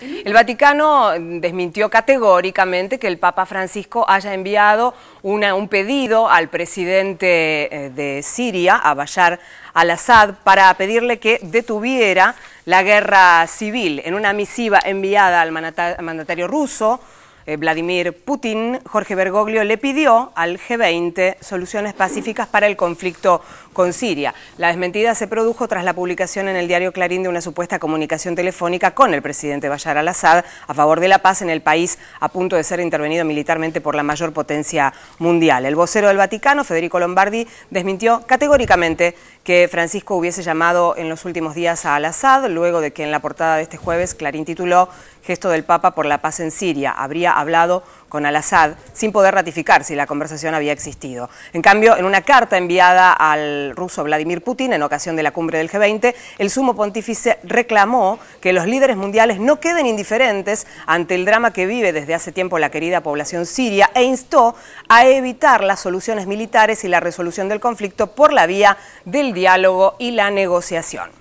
El Vaticano desmintió categóricamente que el Papa Francisco haya enviado un pedido al presidente eh, de Siria, a Bayar al-Assad, para pedirle que detuviera la guerra civil. En una misiva enviada al mandatario ruso, eh, Vladimir Putin, Jorge Bergoglio le pidió al G20 soluciones pacíficas para el conflicto con Siria. La desmentida se produjo tras la publicación en el diario Clarín de una supuesta comunicación telefónica con el presidente Bayar al-Assad a favor de la paz en el país a punto de ser intervenido militarmente por la mayor potencia mundial. El vocero del Vaticano, Federico Lombardi, desmintió categóricamente que Francisco hubiese llamado en los últimos días a al-Assad, luego de que en la portada de este jueves Clarín tituló Gesto del Papa por la paz en Siria. Habría hablado con al-Assad sin poder ratificar si la conversación había existido. En cambio, en una carta enviada al ruso Vladimir Putin en ocasión de la cumbre del G20, el sumo pontífice reclamó que los líderes mundiales no queden indiferentes ante el drama que vive desde hace tiempo la querida población siria e instó a evitar las soluciones militares y la resolución del conflicto por la vía del diálogo y la negociación.